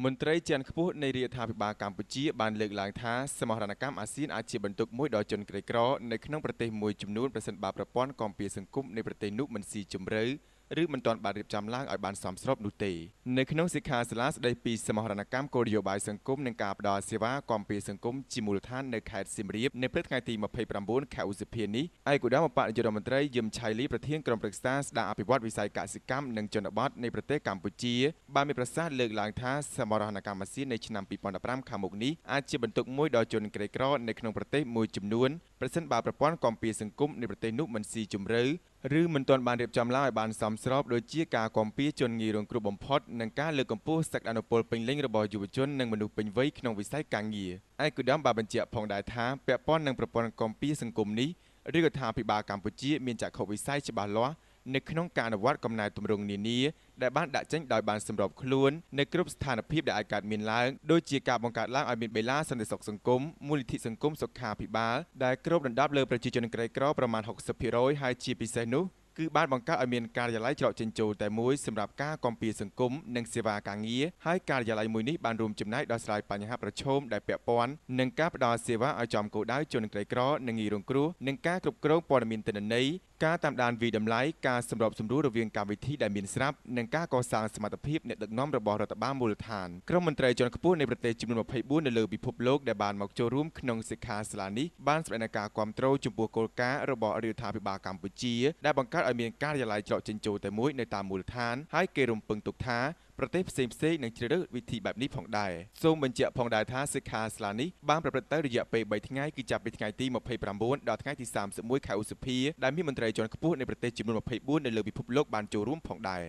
មន្ត្រីជាន់ខ្ពស់នៃរដ្ឋាភិបាលកម្ពុជាបានលើកឡើងថាសមរណកម្មអាស៊ានអាចជាបន្ទុកមួយដល់ជនក្រីក្រនៅក្នុងប្រទេសមួយចំនួនប្រសិនបើប្រព័ន្ធគាំពារសង្គមនៃប្រទេសនោះមិនស៊ីជម្រៅឬមិនទាន់បានរៀបចំឡើងឲ្យបានសមស្របនោះទេនៅក្នុងសិក្ខាសាលាស្ដីពីសមរណកម្មគោលនយោបាយសង្គមនិងការផ្តល់សេវាគាំពារសង្គមជាមូលដ្ឋាននៅខេត្តសៀមរាបនៅព្រឹកថ្ងៃទី29ខែឧសភានេះឯកឧត្តមបរិយារដ្ឋមន្ត្រីយឹមឆៃលីប្រធានក្រុមប្រឹក្សាស្ដារអភិវឌ្ឍវិស័យកសិកម្មនិងជនបទនៃប្រទេសកម្ពុជាបានមានប្រសាសន៍លើកឡើងថាសមរណកម្មអាស៊ាននៅឆ្នាំ2015ខាងមុខនេះអាចជាបន្ទុកមួយដល់ជនក្រីក្រនៅក្នុងប្រទេសមួយចំនួនប្រសិនបើប្រព័ន្ធគាំពារសង្គមនៃប្រទេសនោះមិនស៊ីជម្រៅឬមិនទាន់បានរៀបចំឡើងឲ្យបានសមស្របដូចជាការគាំពៀជនងាយរងគ្រោះបំផុតនិងការលើកកម្ពស់សក្តានុពលពេញលេញរបស់យុវជននិងមនុស្សពេញវ័យក្នុងវិស័យការងារឯកឧត្តមបានបញ្ជាក់ផងដែរថាពាក់ព័ន្ធនឹងប្រព័ន្ធគាំពៀសង្គមនេះរាជរដ្ឋាភិបាលកម្ពុជាមានចក្ខុវិស័យច្បាស់លាស់នៅក្នុងការអនុវត្តកំណែទម្រង់នានាដែលបានដាក់ចេញដោយបានសម្របខ្លួននៅគ្រប់ស្ថានភាពដែលអាចកើតមានឡើងដូចជាការបង្កើតឡើងឲ្យមានបេឡាសន្តិសុខសង្គមមូលនិធិសង្គមសុខាភិបាល ដែលគ្របដណ្ដប់លើប្រជាជនក្រីក្រប្រមាណ60%ហើយជាពិសេសនោះគឺបានបង្កើតឲ្យមានការិយាល័យច្រកចេញចូលតែមួយសម្រាប់ការគាំពារសង្គមនិងសេវាការងារហើយការិយាល័យមួយនេះបានរួមចំណែកដល់ស្រាយបញ្ហាប្រឈមដែលពាក់ព័ន្ធនឹងការផ្តល់សេវាឲ្យចំគោលដៅជនក្រីក្រនិងងាយរងគ្រោះនិងការគ្រប់គ្រងព័ត៌មានទិន្នន័យការតាមដានវិតម្លៃការសម្របសម្រួលរវាងកម្មវិធីដែលមានស្រាប់និងការកសាងសមត្ថភាពអ្នកដឹកនាំរបស់រដ្ឋបាលមូលដ្ឋានក្រុមមន្ត្រីជាន់ខ្ពស់នៃប្រទេសចំនួន24នៅលើពិភពលោកដែលបានមកចូលរួមក្នុងសិក្ខាសាលានេះបានសម្ដែងការគាំទ្រចំពោះគោលការណ៍របស់រដ្ឋាភិបាលកម្ពុជាដែលបង្កើតឲ្យមានការិយាល័យច្រកចេញចូលតែមួយនៅតាមមូលដ្ឋានហើយគេរំពឹងទុកថាប្រទេសផ្សេងផ្សេងនឹងជ្រើសរើសវិធីបែបនេះផងដែរសូមបញ្ជាក់ផងដែរថាសិក្ខាសាលានេះបានប្រព្រឹត្តទៅរយៈពេល3ថ្ងៃគឺចាប់ពីថ្ងៃទី29ដល់ថ្ងៃទី31ខែឧសភាដែលមានមន្ត្រីជាន់ខ្ពស់នៃប្រទេសចំនួន24នៅលើពិភពលោកបានចូលរួមផងដែរ